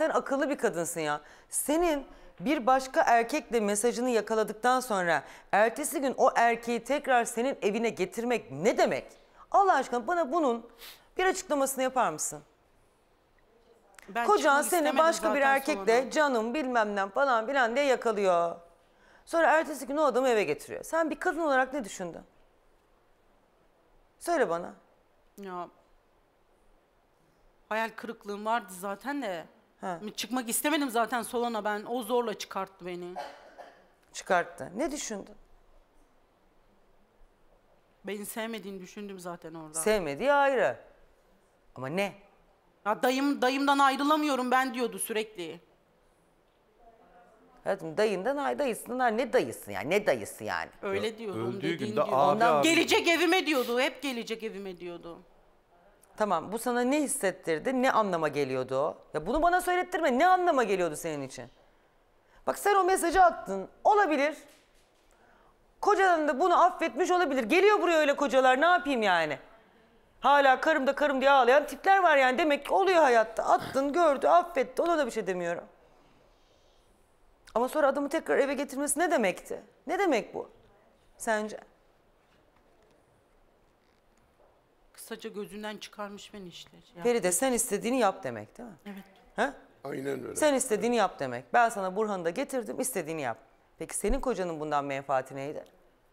Sen akıllı bir kadınsın ya. Senin bir başka erkekle mesajını yakaladıktan sonra ertesi gün o erkeği tekrar senin evine getirmek ne demek? Allah aşkına bana bunun bir açıklamasını yapar mısın? Ben Kocan seni başka bir zaten erkekle canım bilmem ne falan filan diye yakalıyor. Sonra ertesi gün o adamı eve getiriyor. Sen bir kadın olarak ne düşündün? Söyle bana. Ya hayal kırıklığım vardı zaten de. Ha. Çıkmak istemedim zaten salona ben. O zorla çıkarttı beni. Çıkarttı. Ne düşündün? Beni sevmediğini düşündüm zaten orada. Sevmediği ayrı. Ama ne? Ya dayım dayımdan ayrılamıyorum ben diyordu sürekli. Hayatım dayından ay dayısınlar ne dayısın yani ne dayısı yani. Öyle diyordu. Öldüğü onun dediğini günde diyor. abi Ondan abi. gelecek evime diyordu. Hep gelecek evime diyordu. Tamam bu sana ne hissettirdi? Ne anlama geliyordu o? Ya bunu bana söylettirme. Ne anlama geliyordu senin için? Bak sen o mesajı attın. Olabilir. Kocaların da bunu affetmiş olabilir. Geliyor buraya öyle kocalar ne yapayım yani? Hala karım da karım diye ağlayan tipler var yani. Demek ki oluyor hayatta. Attın, gördü, affetti. Ona da bir şey demiyorum. Ama sonra adamı tekrar eve getirmesi ne demekti? Ne demek bu? Sence? kısaca gözünden çıkarmış beni işleri. Yani. Feride sen istediğini yap demek değil mi? Evet. Ha? Aynen öyle. Sen istediğini yap demek. Ben sana Burhan'ı da getirdim istediğini yap. Peki senin kocanın bundan menfaati neydi?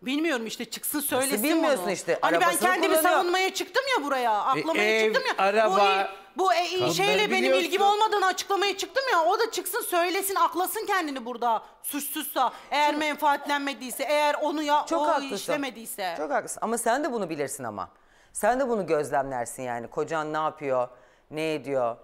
Bilmiyorum işte çıksın söylesin Nasıl bilmiyorsun onu. işte? Hani ben Arabasını kendimi kullanıyor. savunmaya çıktım ya buraya. E, aklamaya ev, çıktım ya. araba. Bu, bu e, Tabii, şeyle benim biliyorsun. ilgim olmadan açıklamaya çıktım ya. O da çıksın söylesin aklasın kendini burada. Suçsuzsa eğer menfaatlenmediyse eğer onu ya Çok o haklısın. işlemediyse. Çok haklısın ama sen de bunu bilirsin ama. Sen de bunu gözlemlersin yani. Kocan ne yapıyor, ne ediyor?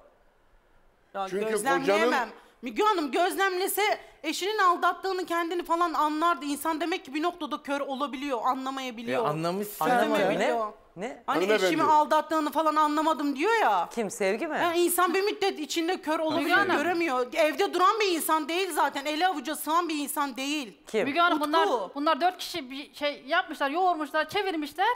Ya Çünkü gözlemleyemem. kocanın- Müge Hanım gözlemlese eşinin aldattığını kendini falan anlardı. İnsan demek ki bir noktada kör olabiliyor, anlamayabiliyor. E, anlamışsın anlamayabiliyor. Ne? Bilmiyor. Ne? Hani Hanımefendi. eşimi aldattığını falan anlamadım diyor ya. Kim? Sevgi mi? Yani insan bir müddet içinde kör olabiliyor, Hanım. göremiyor. Evde duran bir insan değil zaten. Eli avuca sığan bir insan değil. Kim? Müge Hanım Utku. bunlar, bunlar dört kişi bir şey yapmışlar, yoğurmuşlar, çevirmişler.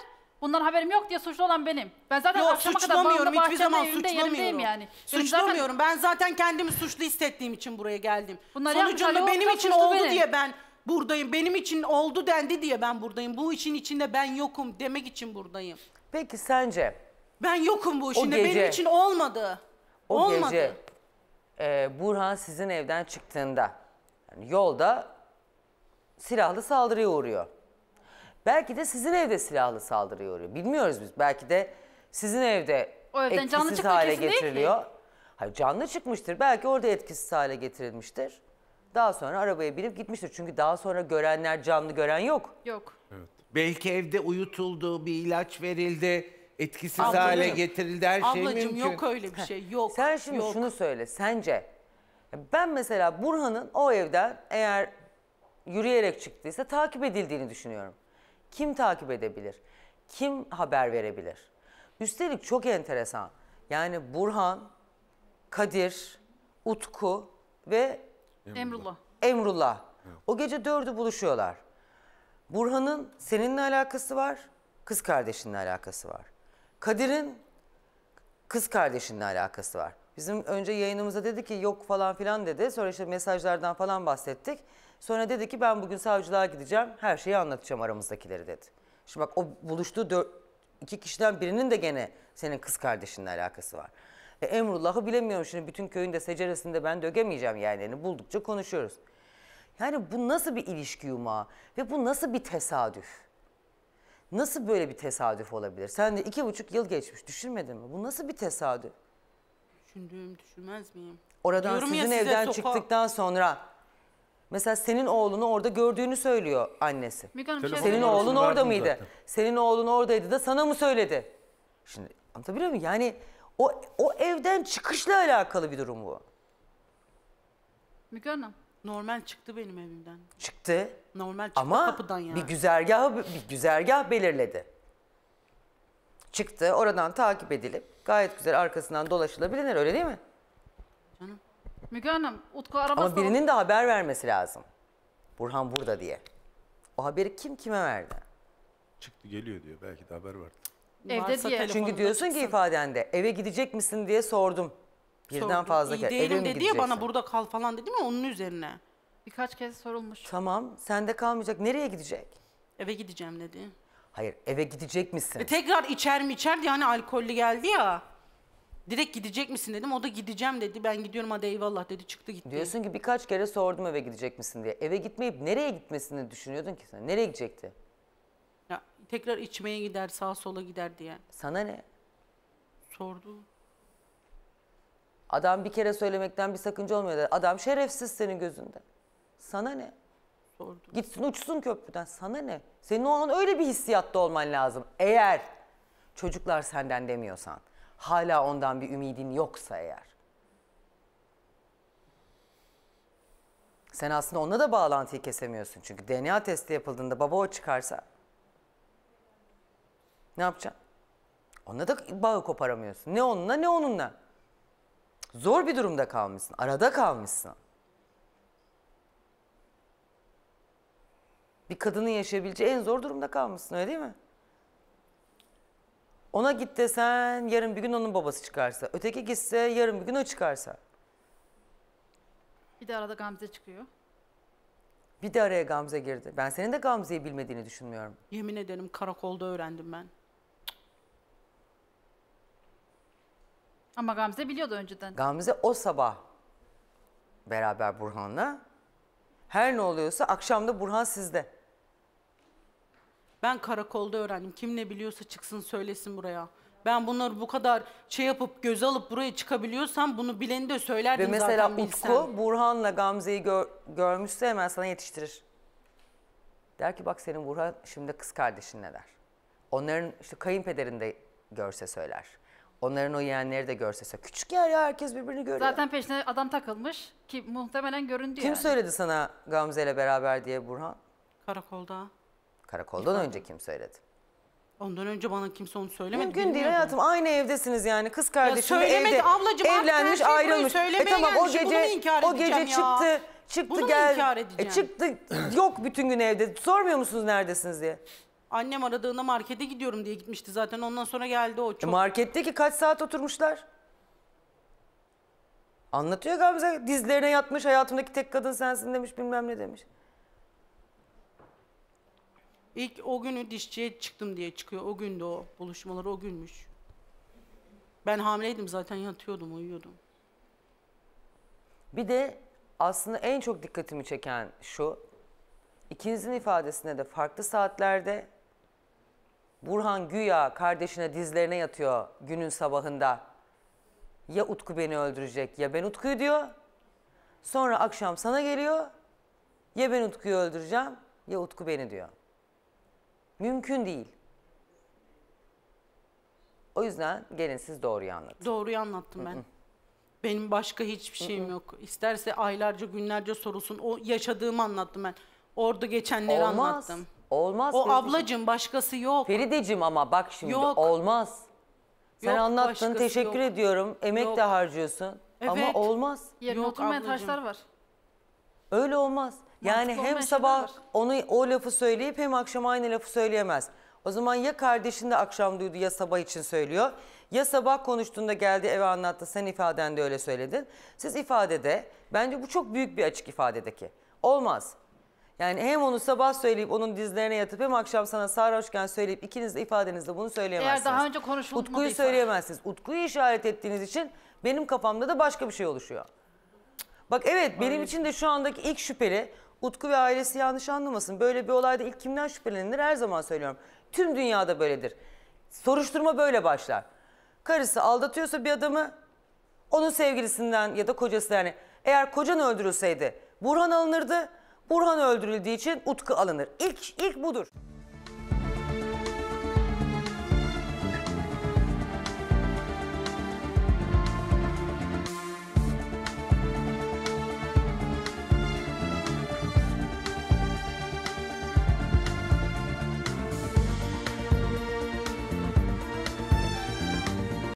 Bundan haberim yok diye suçlu olan benim. Ben zaten Yok akşama kadar suçlamıyorum bağlı hiçbir zaman suçlamıyorum. yani. Benim zaten- Suçlamıyorum. Ben zaten kendimi suçlu hissettiğim için buraya geldim. Bunlar Sonucunda yapmışlar, benim için oldu benim. diye ben buradayım. Benim için oldu dendi diye ben buradayım. Bu işin içinde ben yokum demek için buradayım. Peki sence Ben yokum bu işinde. gece- Benim için olmadı. o olmadı. gece e, Burhan sizin evden çıktığında yani yolda silahlı saldırıya uğruyor. Belki de sizin evde silahlı saldırı uğruyor. Bilmiyoruz biz. Belki de sizin evde O etkisiz canlı hale kesin getiriliyor. Hayır canlı çıkmıştır. Belki orada etkisiz hale getirilmiştir. Daha sonra arabaya binip gitmiştir. Çünkü daha sonra görenler canlı gören yok. Yok. Evet. Belki evde uyutuldu, bir ilaç verildi, etkisiz Ablacığım, hale getirildi her şey Ablacığım mümkün. yok öyle bir şey. Yok. Sen şimdi yok. şunu söyle sence. Ben mesela Burhan'ın o evden eğer yürüyerek çıktıysa takip edildiğini düşünüyorum kim takip edebilir? Kim haber verebilir? Üstelik çok enteresan. Yani Burhan, Kadir, Utku ve Emrullah. Emrullah. O gece dördü buluşuyorlar. Burhan'ın seninle alakası var, kız kardeşinle alakası var. Kadir'in kız kardeşinle alakası var. Bizim önce yayınımıza dedi ki yok falan filan dedi. Sonra işte mesajlardan falan bahsettik. Sonra dedi ki ben bugün savcılığa gideceğim. Her şeyi anlatacağım aramızdakileri dedi. Şimdi bak o buluştuğu dört, iki kişiden birinin de gene senin kız kardeşinle alakası var. E, Emrullah'ı bilemiyorum şimdi bütün köyünde seceresinde ben dögemeyeceğim yerlerini buldukça konuşuyoruz. Yani bu nasıl bir ilişki yumağı ve bu nasıl bir tesadüf? Nasıl böyle bir tesadüf olabilir? Sen de iki buçuk yıl geçmiş düşünmedin mi? Bu nasıl bir tesadüf? Düşündüğüm düşünmez miyim? Oradan Diyorum sizin evden soka... çıktıktan sonra Mesela senin oğlunu orada gördüğünü söylüyor annesi. Müge Hanım, şey Senin oğlun orada mıydı? zaten. Senin oğlun oradaydı da sana mı söyledi? Şimdi anlatabiliyor muyum? Yani o, o evden çıkışla alakalı bir durum bu. Müge Hanım. Normal çıktı benim evimden. Çıktı Normal çıktı ama kapıdan yani. bir güzergah bir güzergah belirledi. Çıktı oradan takip edilip gayet güzel arkasından dolaşılabilir öyle değil mi? Canım. Müge Hanım, Utku arabası... Ama birinin de haber vermesi lazım. Burhan burada diye. O haberi kim kime verdi? Çıktı geliyor diyor. Belki de haber verdi. Evde diye. Çünkü diyorsun ki ifadende eve gidecek misin diye sordum. Birden Sordum. fazla İyi kere. Eve değilim mi dedi ya bana burada kal falan dedi mi onun üzerine. Birkaç kez sorulmuş. Tamam sende kalmayacak. Nereye gidecek? Eve gideceğim dedi. Hayır eve gidecek misin? E tekrar içer mi içer diye hani alkollü geldi ya. Direkt gidecek misin dedim. O da gideceğim dedi. Ben gidiyorum hadi eyvallah dedi. Çıktı gitti. Diyorsun ki birkaç kere sordum eve gidecek misin diye. Eve gitmeyip nereye gitmesini düşünüyordun ki sen? Nereye gidecekti? Ya, tekrar içmeye gider, sağa sola gider diye. Sana ne? Sordu. Adam bir kere söylemekten bir sakınca olmuyor. der. Adam şerefsiz senin gözünde. Sana ne? Sordu. Gitsin uçsun köprüden. Sana ne? Senin o an öyle bir hissiyatta olman lazım. Eğer çocuklar senden demiyorsan, hala ondan bir ümidin yoksa eğer. Sen aslında onunla da bağlantıyı kesemiyorsun. Çünkü DNA testi yapıldığında baba o çıkarsa ne yapacaksın? Onunla da bağı koparamıyorsun. Ne onunla ne onunla. Zor bir durumda kalmışsın. Arada kalmışsın. Bir kadının yaşayabileceği en zor durumda kalmışsın öyle değil mi? Ona git desen yarın bir gün onun babası çıkarsa. Öteki gitse yarın bir gün o çıkarsa. Bir de arada Gamze çıkıyor. Bir de araya Gamze girdi. Ben senin de Gamze'yi bilmediğini düşünmüyorum. Yemin ederim karakolda öğrendim ben. Ama Gamze biliyordu önceden. Gamze o sabah beraber Burhan'la. Her ne oluyorsa akşam da Burhan sizde. Ben karakolda öğrendim. Kim ne biliyorsa çıksın söylesin buraya. Ben bunları bu kadar şey yapıp göz alıp buraya çıkabiliyorsam bunu bileni de söylerdim Ve mesela zaten Utku Burhan'la Gamze'yi gör, görmüşse hemen sana yetiştirir. Der ki bak senin Burhan şimdi kız kardeşin ne der. Onların işte kayınpederini de görse söyler. Onların o yeğenleri de görse söyler. Küçük yer ya herkes birbirini görüyor. Zaten peşine adam takılmış ki muhtemelen göründü Kim yani. söyledi sana Gamze ile beraber diye Burhan? Karakolda. Karakoldan önce kim söyledi? Ondan önce bana kimse onu söylemedi. Mümkün değil hayatım. Aynı evdesiniz yani. Kız kardeşim ya evde ablacığım, evlenmiş, şey ayrılmış. E tamam o gece o gece ya. çıktı. Çıktı Bunu gel. E, çıktı yok bütün gün evde. Sormuyor musunuz neredesiniz diye? Annem aradığında markete gidiyorum diye gitmişti zaten. Ondan sonra geldi o e, çok. E, ki kaç saat oturmuşlar? Anlatıyor galiba dizlerine yatmış hayatımdaki tek kadın sensin demiş bilmem ne demiş. İlk o günü dişçiye çıktım diye çıkıyor. O gün de o buluşmalar o günmüş. Ben hamileydim zaten yatıyordum, uyuyordum. Bir de aslında en çok dikkatimi çeken şu. İkinizin ifadesine de farklı saatlerde Burhan güya kardeşine dizlerine yatıyor günün sabahında. Ya Utku beni öldürecek ya ben Utku'yu diyor. Sonra akşam sana geliyor. Ya ben Utku'yu öldüreceğim ya Utku beni diyor. Mümkün değil. O yüzden gelin siz doğruyu anlatın. Doğruyu anlattım ben. Benim başka hiçbir şeyim yok. İsterse aylarca günlerce sorulsun. O yaşadığımı anlattım ben. Orada geçenleri Olmaz. anlattım. Olmaz. O Ferideciğim. ablacım başkası yok. Feridecim ama bak şimdi Yok. olmaz. Sen Yok, anlattın teşekkür yok. ediyorum. Emek Yok. de harcıyorsun. Ama olmaz. Yerine Yok oturmayan taşlar var. Öyle olmaz. Yani hem sabah onu o lafı söyleyip hem akşam aynı lafı söyleyemez. O zaman ya kardeşin de akşam duydu ya sabah için söylüyor. Ya sabah konuştuğunda geldi eve anlattı sen ifadende öyle söyledin. Siz ifadede bence bu çok büyük bir açık ifadedeki. Olmaz. Yani hem onu sabah söyleyip onun dizlerine yatıp hem akşam sana sarhoşken söyleyip ikiniz de ifadenizde bunu söyleyemezsiniz. daha önce konuşulmadıysa. Utku'yu söyleyemezsiniz. Utku'yu işaret ettiğiniz için benim kafamda da başka bir şey oluşuyor. Bak evet benim için de şu andaki ilk şüpheli Utku ve ailesi yanlış anlamasın. Böyle bir olayda ilk kimden şüphelenir her zaman söylüyorum. Tüm dünyada böyledir. Soruşturma böyle başlar. Karısı aldatıyorsa bir adamı onun sevgilisinden ya da kocası yani eğer kocan öldürülseydi Burhan alınırdı. Burhan öldürüldüğü için Utku alınır. İlk ilk budur.